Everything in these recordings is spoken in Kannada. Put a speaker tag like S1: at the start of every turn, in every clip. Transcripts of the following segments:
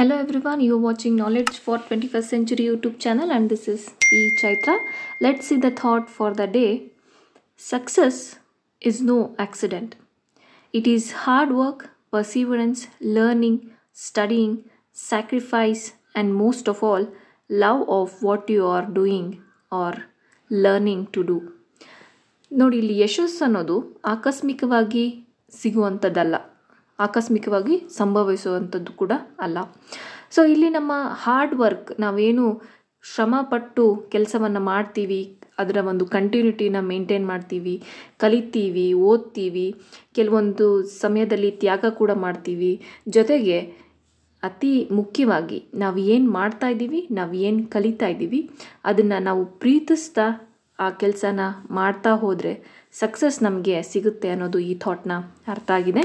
S1: Hello everyone, you are watching Knowledge for 21st Century YouTube channel and this is e Chaitra. Let's see the thought for the day. Success is no accident. It is hard work, perseverance, learning, studying, sacrifice and most of all, love of what you are doing or learning to do. ನೋಡಿ ಇಲ್ಲಿ ಯಶಸ್ಸು ಅನ್ನೋದು ಆಕಸ್ಮಿಕವಾಗಿ ಸಿಗುವಂಥದ್ದಲ್ಲ ಆಕಸ್ಮಿಕವಾಗಿ ಸಂಭವಿಸುವಂಥದ್ದು ಕೂಡ ಅಲ್ಲ ಸೊ ಇಲ್ಲಿ ನಮ್ಮ ಹಾರ್ಡ್ ವರ್ಕ್ ನಾವೇನು ಶ್ರಮಪಟ್ಟು ಕೆಲಸವನ್ನು ಮಾಡ್ತೀವಿ ಅದರ ಒಂದು ಕಂಟಿನ್ಯೂಟಿನ ಮೇಂಟೈನ್ ಮಾಡ್ತೀವಿ ಕಲಿತೀವಿ ಓದ್ತೀವಿ ಕೆಲವೊಂದು ಸಮಯದಲ್ಲಿ ತ್ಯಾಗ ಕೂಡ ಮಾಡ್ತೀವಿ ಜೊತೆಗೆ ಅತಿ ಮುಖ್ಯವಾಗಿ ನಾವು ಏನು ಮಾಡ್ತಾ ಇದ್ದೀವಿ ನಾವು ಏನು ಕಲಿತಾ ಇದ್ದೀವಿ ಅದನ್ನು ನಾವು ಪ್ರೀತಿಸ್ತಾ ಆ ಕೆಲಸನ ಮಾಡ್ತಾ ಹೋದರೆ ಸಕ್ಸಸ್ ನಮಗೆ ಸಿಗುತ್ತೆ ಅನ್ನೋದು ಈ ಥಾಟ್ನ ಅರ್ಥ ಆಗಿದೆ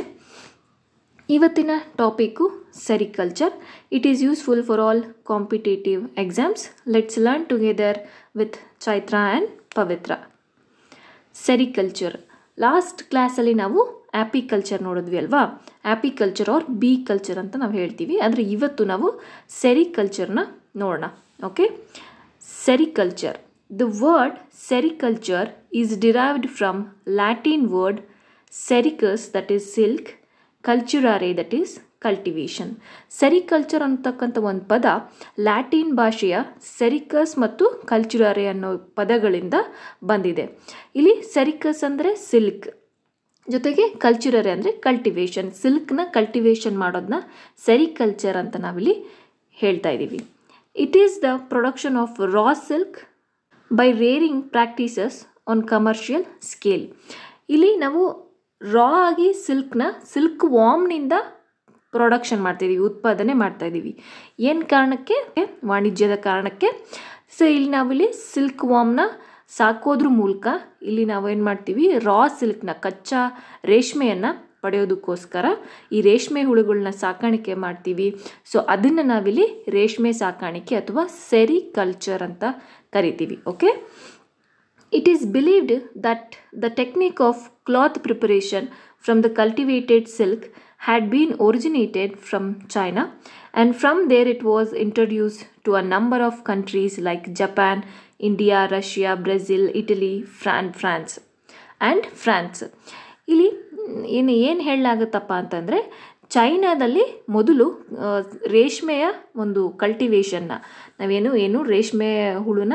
S1: ಇವತ್ತಿನ topic sericulture it is useful for all competitive exams let's learn together with Chaitra and Pavitra sericulture last ಕ್ಲಾಸಲ್ಲಿ ನಾವು ಆ್ಯಪಿಕಲ್ಚರ್ ನೋಡಿದ್ವಿ ಅಲ್ವಾ ಆ್ಯಪಿಕಲ್ಚರ್ ಆರ್ ಬಿ ಕಲ್ಚರ್ ಅಂತ ನಾವು ಹೇಳ್ತೀವಿ ಆದರೆ ಇವತ್ತು ನಾವು ಸೆರಿಕಲ್ಚರ್ನ ನೋಡೋಣ okay sericulture the word sericulture is derived from Latin word sericus that is silk culturare that is cultivation sericulture ಅಂತಕ್ಕಂಥ ಒಂದು ಪದ ಲ್ಯಾಟಿನ್ ಭಾಷೆಯ ಸೆರಿಕಸ್ ಮತ್ತು ಕಲ್ಚುರಾರೆ ಅನ್ನೋ ಪದಗಳಿಂದ ಬಂದಿದೆ ಇಲ್ಲಿ ಸೆರಿಕಸ್ ಅಂದರೆ ಸಿಲ್ಕ್ ಜೊತೆಗೆ ಕಲ್ಚುರರೆ ಅಂದರೆ ಕಲ್ಟಿವೇಶನ್ ಸಿಲ್ಕ್ನ ಕಲ್ಟಿವೇಶನ್ ಮಾಡೋದನ್ನ ಸೆರಿಕಲ್ಚರ್ ಅಂತ ನಾವಿಲ್ಲಿ ಹೇಳ್ತಾ ಇದ್ದೀವಿ it is the production of raw silk by rearing practices on commercial scale ಇಲ್ಲಿ ನಾವು ರಾ ಆಗಿ ಸಿಲ್ಕ್ನ ಸಿಲ್ಕ್ ವಾಮ್ನಿಂದ ಪ್ರೊಡಕ್ಷನ್ ಮಾಡ್ತಾಯಿದ್ದೀವಿ ಉತ್ಪಾದನೆ ಮಾಡ್ತಾಯಿದ್ದೀವಿ ಏನು ಕಾರಣಕ್ಕೆ ವಾಣಿಜ್ಯದ ಕಾರಣಕ್ಕೆ ಸೊ ಇಲ್ಲಿ ನಾವಿಲ್ಲಿ ಸಿಲ್ಕ್ ವಾಮ್ನ ಸಾಕೋದ್ರ ಮೂಲಕ ಇಲ್ಲಿ ನಾವೇನು ಮಾಡ್ತೀವಿ ರಾ ಸಿಲ್ಕ್ನ ಕಚ್ಚಾ ರೇಷ್ಮೆಯನ್ನು ಪಡೆಯೋದಕ್ಕೋಸ್ಕರ ಈ ರೇಷ್ಮೆ ಹುಳುಗಳನ್ನ ಸಾಕಾಣಿಕೆ ಮಾಡ್ತೀವಿ ಸೊ ಅದನ್ನು ನಾವಿಲ್ಲಿ ರೇಷ್ಮೆ ಸಾಕಾಣಿಕೆ ಅಥವಾ ಸೆರಿಕಲ್ಚರ್ ಅಂತ ಕರಿತೀವಿ okay It is believed that the technique of cloth preparation from the cultivated silk had been originated from China and from there it was introduced to a number of countries like Japan, India, Russia, Brazil, Italy, Fran France and France ಇಲ್ಲಿ ಇನ್ನು ಏನು ಹೇಳಲಾಗುತ್ತಪ್ಪ ಅಂತಂದರೆ ಚೈನಾದಲ್ಲಿ ಮೊದಲು ರೇಷ್ಮೆಯ ಒಂದು ಕಲ್ಟಿವೇಷನ್ನ ನಾವೇನು ಏನು ರೇಷ್ಮೆ ಹುಳುನ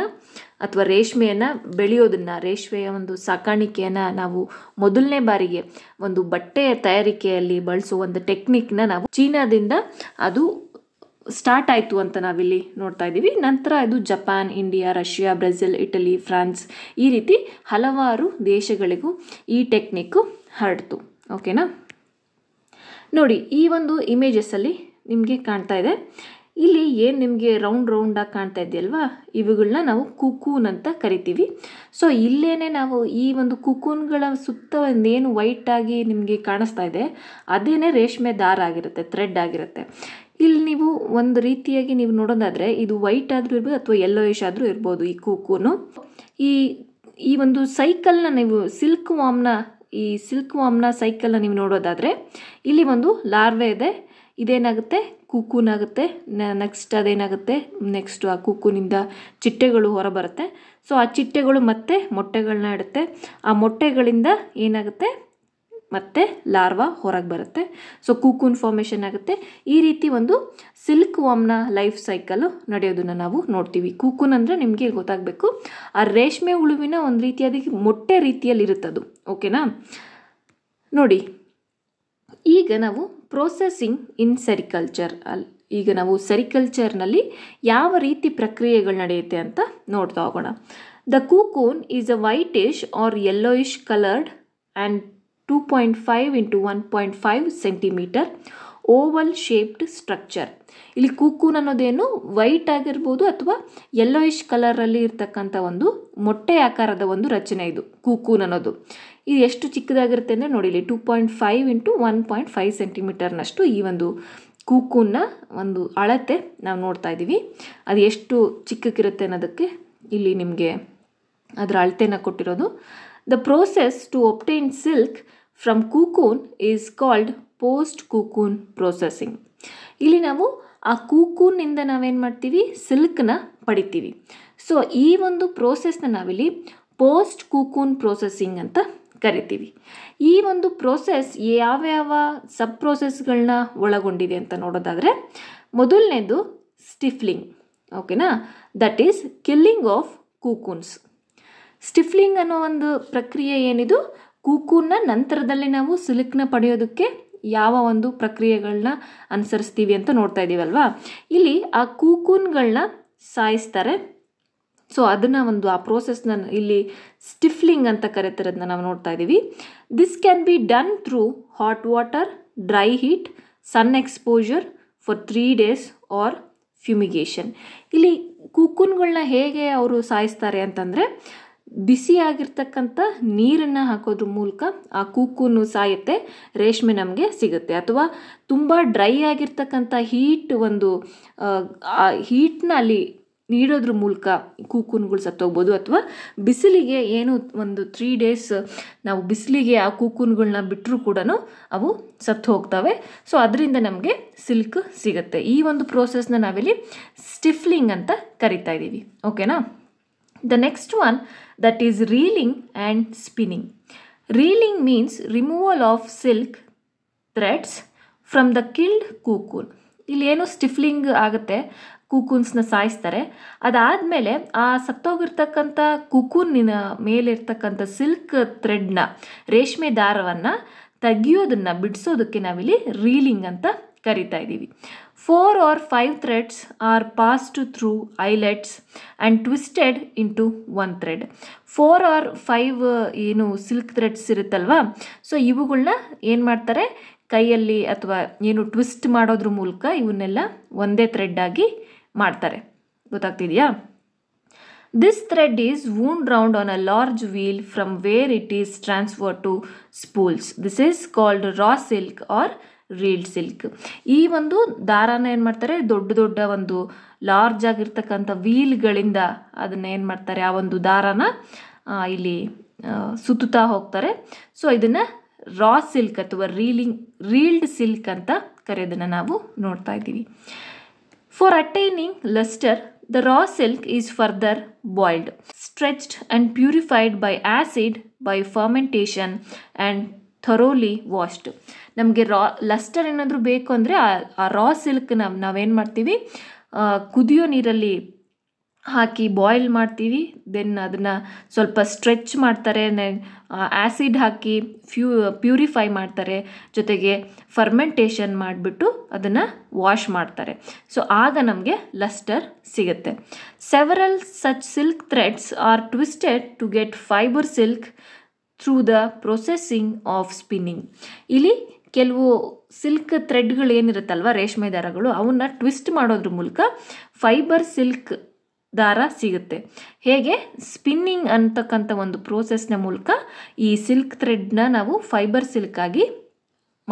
S1: ಅಥವಾ ರೇಷ್ಮೆಯನ್ನು ಬೆಳೆಯೋದನ್ನು ರೇಷ್ಮೆಯ ಒಂದು ಸಾಕಾಣಿಕೆಯನ್ನು ನಾವು ಮೊದಲನೇ ಬಾರಿಗೆ ಒಂದು ಬಟ್ಟೆಯ ತಯಾರಿಕೆಯಲ್ಲಿ ಬಳಸುವ ಒಂದು ಟೆಕ್ನಿಕ್ನ ನಾವು ಚೀನಾದಿಂದ ಅದು ಸ್ಟಾರ್ಟ್ ಆಯಿತು ಅಂತ ನಾವಿಲ್ಲಿ ನೋಡ್ತಾ ಇದ್ದೀವಿ ನಂತರ ಇದು Japan India Russia Brazil Italy France ಈ ರೀತಿ ಹಲವಾರು ದೇಶಗಳಿಗೂ ಈ ಟೆಕ್ನಿಕ್ಕು ಹರಡ್ತು ಓಕೆನಾ ನೋಡಿ ಈ ಒಂದು ಇಮೇಜಸ್ಸಲ್ಲಿ ನಿಮಗೆ ಕಾಣ್ತಾ ಇದೆ ಇಲ್ಲಿ ಏನು ನಿಮಗೆ ರೌಂಡ್ ರೌಂಡಾಗಿ ಕಾಣ್ತಾ ಇದೆಯಲ್ವಾ ಇವುಗಳನ್ನ ನಾವು ಕುಕೂನ್ ಅಂತ ಕರಿತೀವಿ ಸೊ ಇಲ್ಲೇ ನಾವು ಈ ಒಂದು ಕುಕೂನ್ಗಳ ಸುತ್ತ ಒಂದೇನು ವೈಟಾಗಿ ನಿಮಗೆ ಕಾಣಿಸ್ತಾ ಇದೆ ಅದೇನೇ ರೇಷ್ಮೆ ದಾರ ಆಗಿರುತ್ತೆ ಥ್ರೆಡ್ ಆಗಿರುತ್ತೆ ಇಲ್ಲಿ ನೀವು ಒಂದು ರೀತಿಯಾಗಿ ನೀವು ನೋಡೋದಾದರೆ ಇದು ವೈಟ್ ಆದರೂ ಇರ್ಬೋದು ಅಥವಾ ಯೆಲ್ಲೋಯಿಶ್ ಆದರೂ ಇರ್ಬೋದು ಈ ಕುಕೂನು ಈ ಈ ಒಂದು ಸೈಕಲ್ನ ನೀವು ಸಿಲ್ಕ್ ವಾಮ್ನ ಈ ಸಿಲ್ಕ್ ವಾಮ್ನ ಸೈಕಲ್ನ ನೀವು ನೋಡೋದಾದರೆ ಇಲ್ಲಿ ಒಂದು ಲಾರ್ವೆ ಇದೆ ಇದೇನಾಗುತ್ತೆ ಕೂಕೂನಾಗುತ್ತೆ ನೆಕ್ಸ್ಟ್ ಅದೇನಾಗುತ್ತೆ ನೆಕ್ಸ್ಟು ಆ ಕೂಕೂನಿಂದ ಚಿಟ್ಟೆಗಳು ಬರುತ್ತೆ ಸೊ ಆ ಚಿಟ್ಟೆಗಳು ಮತ್ತೆ ಮೊಟ್ಟೆಗಳನ್ನ ಇಡುತ್ತೆ ಆ ಮೊಟ್ಟೆಗಳಿಂದ ಏನಾಗುತ್ತೆ ಮತ್ತೆ ಲಾರ್ವಾ ಹೊರಗೆ ಬರುತ್ತೆ ಸೊ ಕೂಕೂನ್ ಫಾರ್ಮೇಷನ್ ಆಗುತ್ತೆ ಈ ರೀತಿ ಒಂದು ಸಿಲ್ಕ್ ವಾಮ್ನ ಲೈಫ್ ಸೈಕಲ್ಲು ನಡೆಯೋದನ್ನು ನಾವು ನೋಡ್ತೀವಿ ಕೂಕೂನ್ ಅಂದರೆ ನಿಮಗೆ ಗೊತ್ತಾಗಬೇಕು ಆ ರೇಷ್ಮೆ ಹುಳುವಿನ ಒಂದು ರೀತಿಯಾದ ಮೊಟ್ಟೆ ರೀತಿಯಲ್ಲಿ ಇರುತ್ತದು ಓಕೆನಾ ನೋಡಿ ಈಗ ನಾವು ಪ್ರೋಸೆಸಿಂಗ್ ಇನ್ ಸೆರಿಕಲ್ಚರ್ ಅಲ್ಲಿ ಈಗ ನಾವು ಸೆರಿಕಲ್ಚರ್ನಲ್ಲಿ ಯಾವ ರೀತಿ ಪ್ರಕ್ರಿಯೆಗಳು ನಡೆಯುತ್ತೆ ಅಂತ ನೋಡ್ತಾ ಹೋಗೋಣ the cocoon is a whitish or yellowish coloured and two point five into one point five centimetre oval shaped structure ಇಲ್ಲಿ ಕೂಕೂನ್ ಅನ್ನೋದೇನು ವೈಟ್ ಆಗಿರ್ಬೋದು ಅಥವಾ ಯೆಲ್ಲೋಯಿಶ್ ಕಲರಲ್ಲಿ ಇರ್ತಕ್ಕಂಥ ಒಂದು ಮೊಟ್ಟೆ ಆಕಾರದ ಒಂದು ರಚನೆ ಇದು ಕೂಕೂನ್ ಅನ್ನೋದು ಇದು ಎಷ್ಟು ಚಿಕ್ಕದಾಗಿರುತ್ತೆ ಅಂದರೆ ನೋಡಿ ಇಲ್ಲಿ two point five into one point five ಸೆಂಟಿಮೀಟರ್ನಷ್ಟು ಈ ಒಂದು ಕೂಕೂನ್ನ ಒಂದು ಅಳತೆ ನಾವು ನೋಡ್ತಾ ಇದ್ದೀವಿ ಅದು ಎಷ್ಟು ಚಿಕ್ಕಕ್ಕಿರುತ್ತೆ ಅನ್ನೋದಕ್ಕೆ ಇಲ್ಲಿ ನಿಮಗೆ ಅದರ ಅಳತೆನ ಕೊಟ್ಟಿರೋದು the process to obtain silk from cocoon is called post cocoon processing ಇಲ್ಲಿ ನಾವು ಆ ಕೂಕೂನಿಂದ ನಾವೇನು ಮಾಡ್ತೀವಿ ಸಿಲ್ಕ್ನ ಪಡಿತೀವಿ ಸೊ ಈ ಒಂದು ಪ್ರೋಸೆಸ್ನ ನಾವಿಲ್ಲಿ ಪೋಸ್ಟ್ ಕೂಕೂನ್ ಪ್ರೊಸೆಸಿಂಗ್ ಅಂತ ಕರಿತೀವಿ ಈ ಒಂದು ಪ್ರೋಸೆಸ್ ಯಾವ್ಯಾವ ಸಬ್ ಪ್ರೋಸೆಸ್ಗಳನ್ನ ಒಳಗೊಂಡಿದೆ ಅಂತ ನೋಡೋದಾದರೆ ಮೊದಲನೇದು ಸ್ಟಿಫ್ಲಿಂಗ್ ಓಕೆನಾ that is killing of cocoons stifling ಅನ್ನೋ ಒಂದು ಪ್ರಕ್ರಿಯೆ ಏನಿದು ಕೂಕೂನ್ನ ನಂತರದಲ್ಲಿ ನಾವು ಸಿಲ್ಕ್ನ ಪಡೆಯೋದಕ್ಕೆ ಯಾವ ಒಂದು ಪ್ರಕ್ರಿಯೆಗಳನ್ನ ಅನುಸರಿಸ್ತೀವಿ ಅಂತ ನೋಡ್ತಾ ಇದ್ದೀವಲ್ವಾ ಇಲ್ಲಿ ಆ ಕೂಕೂನ್ಗಳನ್ನ ಸಾಯಿಸ್ತಾರೆ ಸೊ ಅದನ್ನು ಒಂದು ಆ ಪ್ರೋಸೆಸ್ನ ಇಲ್ಲಿ ಸ್ಟಿಫ್ಲಿಂಗ್ ಅಂತ ಕರೀತಿರೋದನ್ನ ನಾವು ನೋಡ್ತಾ ಇದ್ದೀವಿ this can be done through hot water dry heat sun exposure for three days or fumigation ಇಲ್ಲಿ ಕೂಕೂನ್ಗಳನ್ನ ಹೇಗೆ ಅವರು ಸಾಯಿಸ್ತಾರೆ ಅಂತಂದರೆ ಬಿಸಿಯಾಗಿರ್ತಕ್ಕಂಥ ನೀರನ್ನು ಹಾಕೋದ್ರ ಮೂಲಕ ಆ ಕೂಕೂನು ಸಾಯುತ್ತೆ ರೇಷ್ಮೆ ನಮಗೆ ಸಿಗುತ್ತೆ ಅಥವಾ ತುಂಬ ಡ್ರೈ ಆಗಿರ್ತಕ್ಕಂಥ ಹೀಟ್ ಒಂದು ಆ ಹೀಟನ್ನ ಅಲ್ಲಿ ನೀಡೋದ್ರ ಮೂಲಕ ಕೂಕೂನ್ಗಳು ಸತ್ತೋಗ್ಬೋದು ಅಥವಾ ಬಿಸಿಲಿಗೆ ಏನು ಒಂದು ತ್ರೀ ಡೇಸ್ ನಾವು ಬಿಸಿಲಿಗೆ ಆ ಕೂಕೂನ್ಗಳನ್ನ ಬಿಟ್ಟರೂ ಕೂಡ ಅವು ಸತ್ತು ಹೋಗ್ತವೆ ಸೊ ಅದರಿಂದ ನಮಗೆ ಸಿಲ್ಕ್ ಸಿಗುತ್ತೆ ಈ ಒಂದು ಪ್ರೋಸೆಸ್ನ ನಾವಿಲ್ಲಿ ಸ್ಟಿಫ್ಲಿಂಗ್ ಅಂತ ಕರಿತಾ ಇದ್ದೀವಿ ಓಕೆನಾ The next one that is reeling and spinning. Reeling means removal of silk threads from the killed cocoon ಇಲ್ಲಿ ಏನು ಸ್ಟಿಫ್ಲಿಂಗ್ ಆಗುತ್ತೆ ಕೂಕೂನ್ಸ್ನ ಸಾಯಿಸ್ತಾರೆ ಅದಾದಮೇಲೆ ಆ ಸತ್ತೋಗಿರ್ತಕ್ಕಂಥ ಕೂಕೂನಿನ ಮೇಲಿರ್ತಕ್ಕಂಥ ಸಿಲ್ಕ್ ಥ್ರೆಡ್ನ ರೇಷ್ಮೆ ದಾರವನ್ನು ತೆಗಿಯೋದನ್ನು ಬಿಡಿಸೋದಕ್ಕೆ ನಾವಿಲ್ಲಿ ರೀಲಿಂಗ್ ಅಂತ ಕರಿತಾ ಇದ್ದೀವಿ Four or five threads are passed through eyelets and twisted into one thread. Four or five ಏನು ಸಿಲ್ಕ್ ಥ್ರೆಡ್ಸ್ ಇರುತ್ತಲ್ವಾ ಸೊ ಇವುಗಳನ್ನ ಏನು ಮಾಡ್ತಾರೆ ಕೈಯಲ್ಲಿ ಅಥವಾ ಏನು ಟ್ವಿಸ್ಟ್ ಮಾಡೋದ್ರ ಮೂಲಕ ಇವನ್ನೆಲ್ಲ ಒಂದೇ ಥ್ರೆಡ್ ಆಗಿ ಮಾಡ್ತಾರೆ ಗೊತ್ತಾಗ್ತಿದೆಯಾ this thread is wound round on a large wheel from where it is transfer to spools this is called raw silk or reeled silk ಈ ಒಂದು ದಾರಾನ ಏನು ಮಾಡ್ತಾರೆ ದೊಡ್ಡ ದೊಡ್ಡ ಒಂದು ಲಾರ್ಜ್ ಆಗಿರ್ತಕ್ಕಂಥ ವೀಲ್ಗಳಿಂದ ಅದನ್ನ ಏನು ಮಾಡ್ತಾರೆ ಆ ಒಂದು ದಾರಾನ ಇಲ್ಲಿ ಸುತ್ತುತ್ತಾ ಹೋಗ್ತಾರೆ ಸೊ ಇದನ್ನು ರಾ ಸಿಲ್ಕ್ ಅಥವಾ ರೀಲಿಂಗ್ ರೀಲ್ಡ್ ಸಿಲ್ಕ್ ಅಂತ ಕರೆಯೋದನ್ನು ನಾವು ನೋಡ್ತಾ ಇದ್ದೀವಿ for attaining lustre the raw silk is further boiled stretched and purified by acid by fermentation and thoroughly washed ನಮಗೆ ರಾ ಲಸ್ಟರ್ ಏನಾದರೂ ಬೇಕು ಅಂದರೆ ಆ ರಾ ಸಿಲ್ಕ್ನ ನಾವೇನು ಮಾಡ್ತೀವಿ ಕುದಿಯೋ ನೀರಲ್ಲಿ ಹಾಕಿ ಬಾಯ್ಲ್ ಮಾಡ್ತೀವಿ ದೆನ್ ಅದನ್ನು ಸ್ವಲ್ಪ ಸ್ಟ್ರೆಚ್ ಮಾಡ್ತಾರೆ ಆ್ಯಸಿಡ್ ಹಾಕಿ ಫ್ಯೂ ಪ್ಯೂರಿಫೈ ಮಾಡ್ತಾರೆ ಜೊತೆಗೆ ಫರ್ಮೆಂಟೇಷನ್ ಮಾಡಿಬಿಟ್ಟು ಅದನ್ನು ವಾಶ್ ಮಾಡ್ತಾರೆ ಸೊ ಆಗ ನಮಗೆ ಲಸ್ಟರ್ ಸಿಗುತ್ತೆ several such silk threads are twisted to get fibre silk through the processing of spinning ಇಲ್ಲಿ ಕೆಲವು ಸಿಲ್ಕ್ ಥ್ರೆಡ್ಗಳು ಏನಿರುತ್ತಲ್ವ ರೇಷ್ಮೆ ದಾರಗಳು ಅವನ್ನ ಟ್ವಿಸ್ಟ್ ಮಾಡೋದ್ರ ಮೂಲಕ ಫೈಬರ್ ಸಿಲ್ಕ್ ದಾರ ಸಿಗುತ್ತೆ ಹೇಗೆ ಸ್ಪಿನ್ನಿಂಗ್ ಅಂತಕ್ಕಂಥ ಒಂದು ಪ್ರೋಸೆಸ್ನ ಮೂಲಕ ಈ ಸಿಲ್ಕ್ ಥ್ರೆಡ್ನ ನಾವು ಫೈಬರ್ ಸಿಲ್ಕ್ ಆಗಿ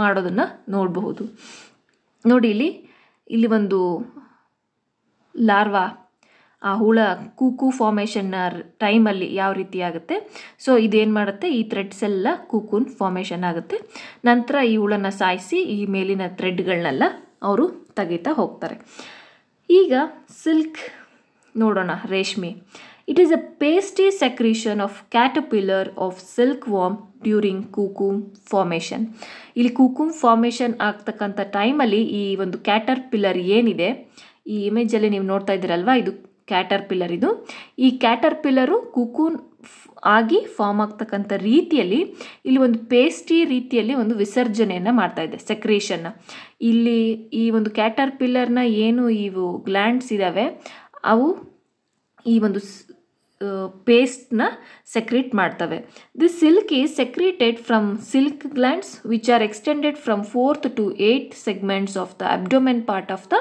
S1: ಮಾಡೋದನ್ನು ನೋಡಬಹುದು ನೋಡಿ ಇಲ್ಲಿ ಇಲ್ಲಿ ಒಂದು ಲಾರ್ವಾ ಆ ಹುಳ ಕೂಕು ಫಾರ್ಮೇಷನ್ನ ಟೈಮಲ್ಲಿ ಯಾವ ರೀತಿ ಆಗುತ್ತೆ ಸೊ ಇದೇನು ಮಾಡುತ್ತೆ ಈ ಥ್ರೆಡ್ಸ್ ಎಲ್ಲ ಕೂಕೂನ್ ಫಾರ್ಮೇಷನ್ ಆಗುತ್ತೆ ನಂತರ ಈ ಹುಳನ್ನು ಸಾಯಿಸಿ ಈ ಮೇಲಿನ ಥ್ರೆಡ್ಗಳನ್ನೆಲ್ಲ ಅವರು ತೆಗೀತಾ ಹೋಗ್ತಾರೆ ಈಗ ಸಿಲ್ಕ್ ನೋಡೋಣ ರೇಷ್ಮೆ it is a pasty secretion of pillar of silk worm during cocoon formation ಇಲ್ಲಿ ಕೂಕೂಮ್ ಫಾರ್ಮೇಷನ್ ಆಗ್ತಕ್ಕಂಥ ಟೈಮಲ್ಲಿ ಈ ಒಂದು ಕ್ಯಾಟರ್ ಪಿಲ್ಲರ್ ಏನಿದೆ ಈ ಇಮೇಜಲ್ಲಿ ನೀವು ನೋಡ್ತಾ ಇದ್ದೀರಲ್ವ ಇದು ಕ್ಯಾಟರ್ ಪಿಲ್ಲರ್ ಇದು ಈ ಕ್ಯಾಟರ್ ಪಿಲ್ಲರು ಕುಕೂನ್ ಆಗಿ ಫಾರ್ಮ್ ಆಗ್ತಕ್ಕಂಥ ರೀತಿಯಲ್ಲಿ ಇಲ್ಲಿ ಒಂದು ಪೇಸ್ಟಿ ರೀತಿಯಲ್ಲಿ ಒಂದು ವಿಸರ್ಜನೆಯನ್ನು ಮಾಡ್ತಾ ಇದೆ ಸೆಕ್ರೇಷನ್ನ ಇಲ್ಲಿ ಈ ಒಂದು ಕ್ಯಾಟರ್ ಪಿಲ್ಲರ್ನ ಏನು ಇವು ಗ್ಲ್ಯಾಂಡ್ಸ್ ಇದ್ದಾವೆ ಅವು ಈ ಒಂದು ಪೇಸ್ಟ್ನ ಸೆಕ್ರೇಟ್ ಮಾಡ್ತವೆ the silk is secreted from silk glands which are extended from fourth to eight segments of the abdomen part of the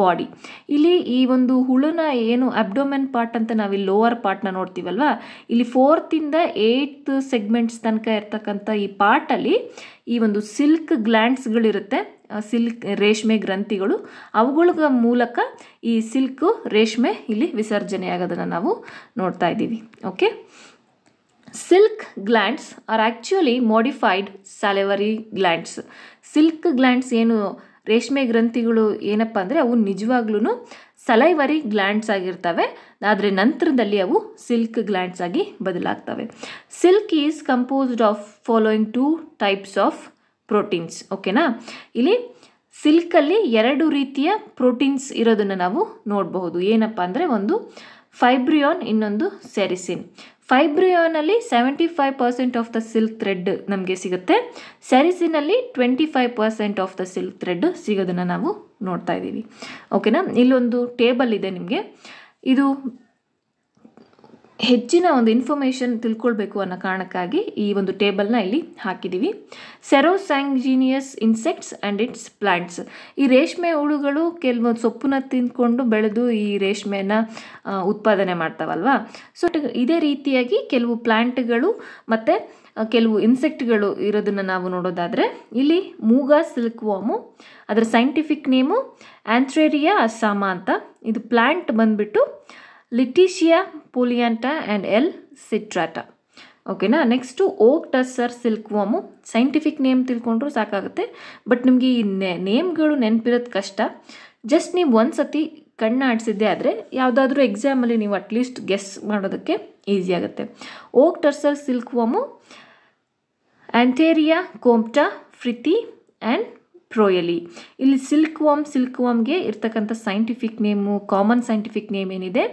S1: body ಇಲ್ಲಿ ಈ ಒಂದು ಹುಳುನ ಏನು ಅಬ್ಡೋಮೆನ್ ಪಾರ್ಟ್ ಅಂತ ನಾವು ಇಲ್ಲಿ ಲೋವರ್ ಪಾರ್ಟ್ನ ನೋಡ್ತೀವಲ್ವ ಇಲ್ಲಿ ಫೋರ್ತಿಂದ ಏಯ್ತ್ ಸೆಗ್ಮೆಂಟ್ಸ್ ತನಕ ಇರ್ತಕ್ಕಂಥ ಈ ಪಾರ್ಟಲ್ಲಿ ಈ ಒಂದು ಸಿಲ್ಕ್ ಗ್ಲ್ಯಾಂಡ್ಸ್ಗಳಿರುತ್ತೆ ಸಿಲ್ಕ್ ರೇಷ್ಮೆ ಗ್ರಂಥಿಗಳು ಅವುಗಳ ಮೂಲಕ ಈ ಸಿಲ್ಕು ರೇಷ್ಮೆ ಇಲ್ಲಿ ವಿಸರ್ಜನೆ ವಿಸರ್ಜನೆಯಾಗೋದನ್ನು ನಾವು ನೋಡ್ತಾ ಇದ್ದೀವಿ okay silk glands are actually modified salivary glands silk glands ಏನು ರೇಷ್ಮೆ ಗ್ರಂಥಿಗಳು ಏನಪ್ಪ ಅಂದರೆ ಅವು ನಿಜವಾಗ್ಲೂ ಸಲೈವರಿ ಗ್ಲ್ಯಾಂಡ್ಸ್ ಆಗಿರ್ತವೆ ಆದರೆ ನಂತರದಲ್ಲಿ ಅವು ಸಿಲ್ಕ್ ಗ್ಲ್ಯಾಂಡ್ಸ್ ಆಗಿ ಬದಲಾಗ್ತವೆ silk is composed of following two types of proteins ಓಕೆನಾ ಇಲ್ಲಿ ಸಿಲ್ಕಲ್ಲಿ ಎರಡು ರೀತಿಯ ಪ್ರೋಟೀನ್ಸ್ ಇರೋದನ್ನು ನಾವು ನೋಡಬಹುದು ಏನಪ್ಪ ಅಂದರೆ ಒಂದು ಫೈಬ್ರಿಯಾನ್ ಇನ್ನೊಂದು ಸೆರಿಸಿನ್ ಫೈಬ್ರಿಯೋನಲ್ಲಿ seventy five percent of the silk thread ನಮಗೆ ಸಿಗುತ್ತೆ ಸ್ಯಾರೀಸಿನಲ್ಲಿ twenty five percent of the silk thread ಸಿಗೋದನ್ನು ನಾವು ನೋಡ್ತಾ ಇದ್ದೀವಿ ಓಕೆನಾ ಇಲ್ಲೊಂದು ಟೇಬಲ್ ಇದೆ ನಿಮಗೆ ಇದು ಹೆಚ್ಚಿನ ಒಂದು ಇನ್ಫಾರ್ಮೇಷನ್ ತಿಳ್ಕೊಳ್ಬೇಕು ಅನ್ನೋ ಕಾರಣಕ್ಕಾಗಿ ಈ ಒಂದು ಟೇಬಲ್ನ ಇಲ್ಲಿ ಹಾಕಿದ್ದೀವಿ sericigenous insects and its plants ಈ ರೇಷ್ಮೆ ಹುಳುಗಳು ಕೆಲವೊಂದು ಸೊಪ್ಪನ್ನ ತಿಂದ್ಕೊಂಡು ಬೆಳೆದು ಈ ರೇಷ್ಮೆನ ಉತ್ಪಾದನೆ ಮಾಡ್ತಾವಲ್ವಾ ಸೊ ಇದೇ ರೀತಿಯಾಗಿ ಕೆಲವು ಪ್ಲ್ಯಾಂಟ್ಗಳು ಮತ್ತು ಕೆಲವು ಇನ್ಸೆಕ್ಟ್ಗಳು ಇರೋದನ್ನು ನಾವು ನೋಡೋದಾದರೆ ಇಲ್ಲಿ ಮೂಗಾ ಸಿಲ್ಕ್ ವಾಮು ಅದರ ಸೈಂಟಿಫಿಕ್ ನೇಮು ಆ್ಯಂಥ್ರೇರಿಯಾ ಅಸ್ಸಾಮ ಅಂತ ಇದು ಪ್ಲ್ಯಾಂಟ್ ಬಂದುಬಿಟ್ಟು ಲಿಟಿಷಿಯಾ ಪೋಲಿಯಾಂಟಾ ಆ್ಯಂಡ್ ಎಲ್ ಸಿಟ್ರಾಟ ಓಕೆನಾ next oak tussar silk worm scientific name ತಿಳ್ಕೊಂಡ್ರೂ ಸಾಕಾಗುತ್ತೆ ಬಟ್ ನಿಮಗೆ ಈ ನೇಮ್ಗಳು ನೆನಪಿರೋದು ಕಷ್ಟ ಜಸ್ಟ್ ನೀವು ಒಂದು ಸತಿ ಕಣ್ಣು ಆಡಿಸಿದ್ದೆ ಆದರೆ ಯಾವುದಾದ್ರೂ ಎಕ್ಸಾಮಲ್ಲಿ ನೀವು ಅಟ್ಲೀಸ್ಟ್ ಗೆಸ್ ಮಾಡೋದಕ್ಕೆ ಈಸಿ ಆಗುತ್ತೆ oak tussar silk worm Antheraea compta frithi and proylei ಇಲ್ಲಿ ಸಿಲ್ಕ್ ವಾಮ್ ಸಿಲ್ಕ್ ವಾಮ್ಗೆ ಇರ್ತಕ್ಕಂಥ scientific name common scientific name ಏನಿದೆ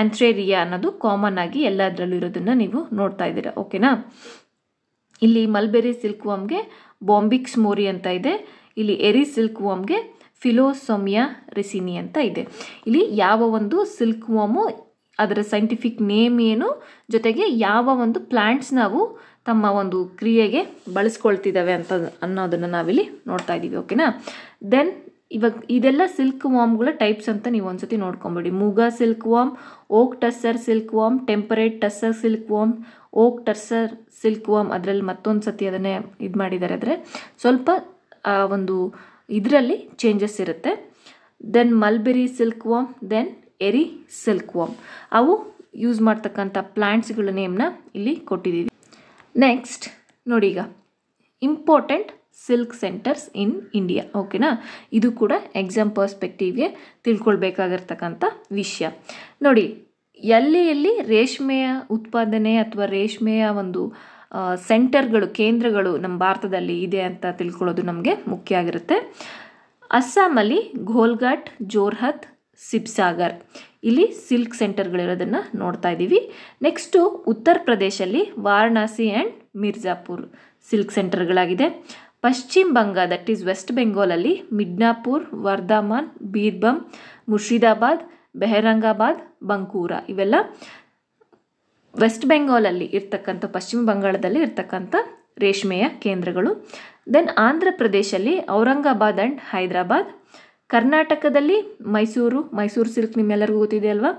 S1: ಆಂಥ್ರೇರಿಯಾ ಅನ್ನೋದು ಕಾಮನ್ ಆಗಿ ಎಲ್ಲದರಲ್ಲೂ ಇರೋದನ್ನು ನೀವು ನೋಡ್ತಾ ಇದ್ದೀರಾ ಓಕೆನಾ ಇಲ್ಲಿ ಮಲ್ಬೆರಿ ಸಿಲ್ಕ್ ವಾಮ್ಗೆ ಬಾಂಬಿಕ್ಸ್ ಮೋರಿ ಅಂತ ಇದೆ ಇಲ್ಲಿ ಎರಿ ಸಿಲ್ಕ್ ವಾಮ್ಗೆ ಫಿಲೋಸೋಮಿಯಾ ರೆಸಿನಿ ಅಂತ ಇದೆ ಇಲ್ಲಿ ಯಾವ ಒಂದು ಸಿಲ್ಕ್ ವಾಮು ಅದರ ಸೈಂಟಿಫಿಕ್ ನೇಮ್ ಏನು ಜೊತೆಗೆ ಯಾವ ಒಂದು ಪ್ಲ್ಯಾಂಟ್ಸ್ ನಾವು ತಮ್ಮ ಒಂದು ಕ್ರಿಯೆಗೆ ಬಳಸ್ಕೊಳ್ತಿದ್ದಾವೆ ಅಂತ ಅನ್ನೋದನ್ನು ನಾವಿಲ್ಲಿ ನೋಡ್ತಾ ಇದ್ದೀವಿ ಓಕೆನಾ ದೆನ್ ಇವಾಗ ಇದೆಲ್ಲ ಸಿಲ್ಕ್ ವಾಮ್ಗಳ ಟೈಪ್ಸ್ ಅಂತ ನೀವು ಒಂದ್ಸತಿ ನೋಡ್ಕೊಂಬಿಡಿ muga silk worm oak tussar silk worm temperate tussar silk worm oak tussar silk worm ಅದರಲ್ಲಿ ಮತ್ತೊಂದು ಸತಿ ಅದನ್ನೇ ಇದು ಮಾಡಿದ್ದಾರೆ ಅಂದರೆ ಸ್ವಲ್ಪ ಒಂದು ಇದರಲ್ಲಿ ಚೇಂಜಸ್ ಇರುತ್ತೆ then mulberry silk worm then eri silk worm ಅವು ಯೂಸ್ ಮಾಡ್ತಕ್ಕಂಥ ಪ್ಲ್ಯಾಂಟ್ಸ್ಗಳ ನೇಮ್ನ ಇಲ್ಲಿ ಕೊಟ್ಟಿದ್ದೀವಿ ನೆಕ್ಸ್ಟ್ ನೋಡಿ ಈಗ important silk centres in India ಓಕೆನಾ ಇದು ಕೂಡ ಎಕ್ಸಾಮ್ ಪರ್ಸ್ಪೆಕ್ಟಿವ್ಗೆ ತಿಳ್ಕೊಳ್ಬೇಕಾಗಿರ್ತಕ್ಕಂಥ ವಿಷಯ ನೋಡಿ ಎಲ್ಲಿ ಎಲ್ಲಿ ರೇಷ್ಮೆಯ ಉತ್ಪಾದನೆ ಅಥವಾ ರೇಷ್ಮೆಯ ಒಂದು ಸೆಂಟರ್ಗಳು ಕೇಂದ್ರಗಳು ನಮ್ಮ ಭಾರತದಲ್ಲಿ ಇದೆ ಅಂತ ತಿಳ್ಕೊಳ್ಳೋದು ನಮಗೆ ಮುಖ್ಯ ಆಗಿರುತ್ತೆ ಅಸ್ಸಾಮಲ್ಲಿ ಘೋಲ್ಘಾಟ್ ಜೋರ್ಹತ್ ಸಿಬ್ಸಾಗರ್ ಇಲ್ಲಿ ಸಿಲ್ಕ್ ಸೆಂಟರ್ಗಳಿರೋದನ್ನು ನೋಡ್ತಾ ಇದ್ದೀವಿ ನೆಕ್ಸ್ಟು ಉತ್ತರ ಪ್ರದೇಶಲ್ಲಿ ವಾರಣಾಸಿ ಆ್ಯಂಡ್ ಮಿರ್ಜಾಪುರ್ ಸಿಲ್ಕ್ ಸೆಂಟರ್ಗಳಾಗಿದೆ Paschim Banga that is west ಬೆಂಗಾಲಲ್ಲಿ ಮಿಡ್ನಾಪುರ್ ವರ್ಧಮಾನ್ ಬೀರ್ಬಮ್ ಮುರ್ಷಿದಾಬಾದ್ ಬೆಹರಂಗಾಬಾದ್ ಬಂಕೂರ ಇವೆಲ್ಲ ವೆಸ್ಟ್ ಬೆಂಗಾಲಲ್ಲಿ ಇರ್ತಕ್ಕಂಥ ಪಶ್ಚಿಮ ಬಂಗಾಳದಲ್ಲಿ ಇರ್ತಕ್ಕಂಥ ರೇಷ್ಮೆಯ ಕೇಂದ್ರಗಳು ದೆನ್ ಆಂಧ್ರ ಪ್ರದೇಶಲ್ಲಿ ಔರಂಗಾಬಾದ್ ಆ್ಯಂಡ್ ಹೈದರಾಬಾದ್ ಕರ್ನಾಟಕದಲ್ಲಿ ಮೈಸೂರು ಮೈಸೂರು ಸಿಲ್ಕ್ ನಿಮ್ಮೆಲ್ಲರಿಗೂ ಗೊತ್ತಿದೆ ಅಲ್ವಾ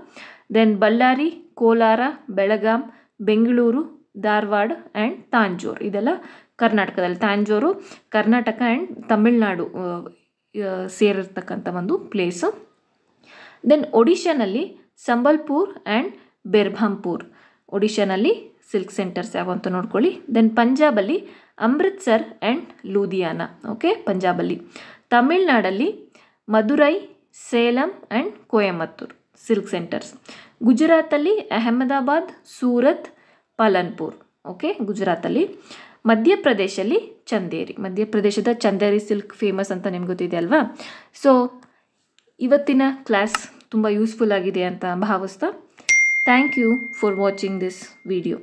S1: ದೆನ್ ಬಳ್ಳಾರಿ ಕೋಲಾರ ಬೆಳಗಾಂ ಬೆಂಗಳೂರು ಧಾರವಾಡ ಆ್ಯಂಡ್ ತಾಂಜೋರು ಇದೆಲ್ಲ ಕರ್ನಾಟಕದಲ್ಲಿ ತಾಂಜೂರು ಕರ್ನಾಟಕ ಆ್ಯಂಡ್ ತಮಿಳ್ನಾಡು ಸೇರಿರ್ತಕ್ಕಂಥ ಒಂದು ಪ್ಲೇಸು ದೆನ್ ಒಡಿಶಾನಲ್ಲಿ ಸಂಬಲ್ಪುರ್ ಆ್ಯಂಡ್ ಬೆರ್ಭಾಂಪುರ್ ಒಡಿಶಾನಲ್ಲಿ ಸಿಲ್ಕ್ ಸೆಂಟರ್ಸ್ ಯಾವ ನೋಡ್ಕೊಳ್ಳಿ ದೆನ್ ಪಂಜಾಬಲ್ಲಿ ಅಮೃತ್ಸರ್ ಆ್ಯಂಡ್ ಲೂಧಿಯಾನ ಓಕೆ ಪಂಜಾಬಲ್ಲಿ ತಮಿಳ್ನಾಡಲ್ಲಿ Madurai Salem and Coimbatore silk centres ಗುಜರಾತಲ್ಲಿ ಅಹಮದಾಬಾದ್ ಸೂರತ್ ಪಾಲನ್ಪುರ್ ಓಕೆ ಗುಜರಾತಲ್ಲಿ ಮಧ್ಯಪ್ರದೇಶಲ್ಲಿ ಚಂದೇರಿ ಮಧ್ಯಪ್ರದೇಶದ ಚಂದೇರಿ ಸಿಲ್ಕ್ ಫೇಮಸ್ ಅಂತ ನಿಮ್ಗೆ ಗೊತ್ತಿದೆ ಅಲ್ವಾ ಸೊ ಇವತ್ತಿನ ಕ್ಲಾಸ್ ತುಂಬ ಯೂಸ್ಫುಲ್ ಆಗಿದೆ ಅಂತ ಭಾವಿಸ್ತಾ thank you for watching this video